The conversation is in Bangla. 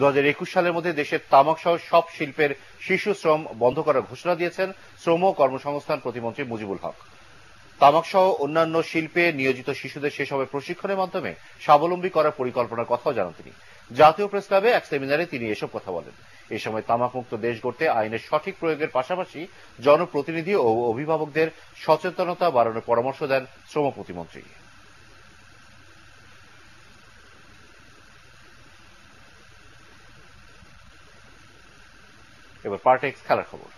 দু সালের মধ্যে দেশের তামাক সহ সব শিল্পের শিশু শ্রম বন্ধ করার ঘোষণা দিয়েছেন শ্রম ও কর্মসংস্থান প্রতিমন্ত্রী মুজিবুল হক তামাক সহ অন্যান্য শিল্পে নিয়োজিত শিশুদের শেষ হবে প্রশিক্ষণের মাধ্যমে স্বাবলম্বী করার পরিকল্পনার কথাও জানান তিনি জাতীয় প্রেস ক্লাবে এক সেমিনারে তিনি এসব কথা বলেন এ সময় তামাকমুক্ত দেশ গড়তে আইনের সঠিক প্রয়োগের পাশাপাশি জনপ্রতিনিধি ও অভিভাবকদের সচেতনতা বাড়ানোর পরামর্শ দেন শ্রম প্রতিমন্ত্রী এবার পার্ট এক্স খেলার খবর